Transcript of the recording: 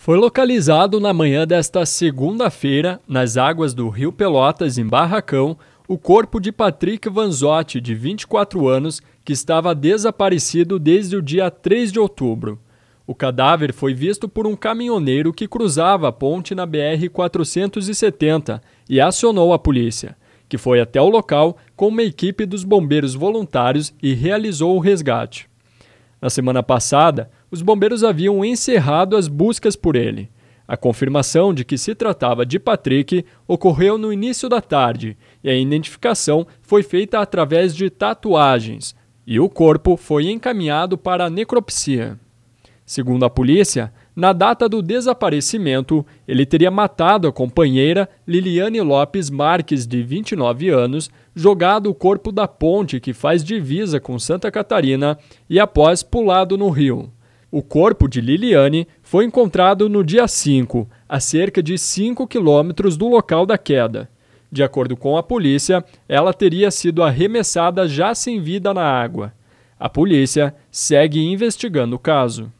Foi localizado na manhã desta segunda-feira, nas águas do Rio Pelotas, em Barracão, o corpo de Patrick Vanzotti, de 24 anos, que estava desaparecido desde o dia 3 de outubro. O cadáver foi visto por um caminhoneiro que cruzava a ponte na BR-470 e acionou a polícia, que foi até o local com uma equipe dos bombeiros voluntários e realizou o resgate. Na semana passada, os bombeiros haviam encerrado as buscas por ele. A confirmação de que se tratava de Patrick ocorreu no início da tarde e a identificação foi feita através de tatuagens e o corpo foi encaminhado para a necropsia. Segundo a polícia, na data do desaparecimento, ele teria matado a companheira Liliane Lopes Marques, de 29 anos, jogado o corpo da ponte que faz divisa com Santa Catarina e após pulado no rio. O corpo de Liliane foi encontrado no dia 5, a cerca de 5 quilômetros do local da queda. De acordo com a polícia, ela teria sido arremessada já sem vida na água. A polícia segue investigando o caso.